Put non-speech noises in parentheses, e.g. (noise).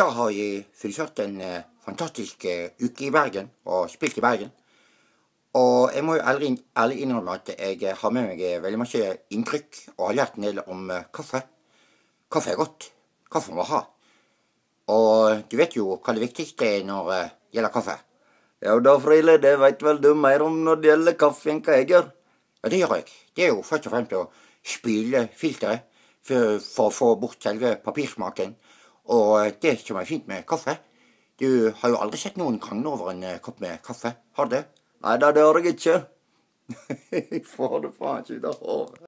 Da har jeg fullført en eh, fantastisk eh, uke i Bergen, og spilt i Bergen. Og jeg må jo ærlig innrømme at jeg eh, har med meg veldig mye inntrykk, og har lært en del om kaffe. Kaffe er godt. Kaffe må ha. Og du vet jo hva det viktigste er når det gjelder kaffe. Ja da, Frile, det veit vel du mer om når det gjelder kaffe enn hva jeg gjør. Ja, det gjør jeg. Det er jo først og fremst å spyle filteret for, for å få bort selve papirsmaken. Og eh, det som er fint med kaffe Du har jo aldri sett noen krangle over en eh, kopp med kaffe, har du det? Nei, det har jeg ikke. (laughs) jeg får det faen ikke ut av hodet.